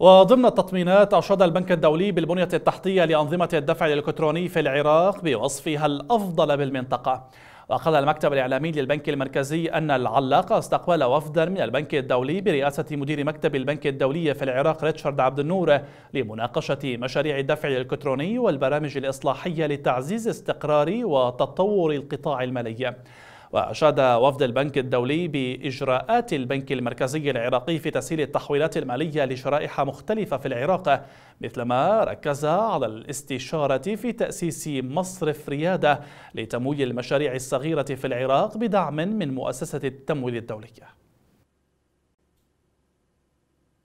وضمن التطمينات أشاد البنك الدولي بالبنية التحتية لأنظمة الدفع الإلكتروني في العراق بوصفها الأفضل بالمنطقة وقال المكتب الإعلامي للبنك المركزي أن العلاقة استقبل وفدا من البنك الدولي برئاسة مدير مكتب البنك الدولي في العراق ريتشارد عبد النور لمناقشة مشاريع الدفع الإلكتروني والبرامج الإصلاحية لتعزيز استقرار وتطور القطاع المالي وأشاد وفد البنك الدولي بإجراءات البنك المركزي العراقي في تسهيل التحويلات المالية لشرائح مختلفة في العراق مثلما ركز على الاستشارة في تأسيس مصرف ريادة لتمويل المشاريع الصغيرة في العراق بدعم من مؤسسة التمويل الدولية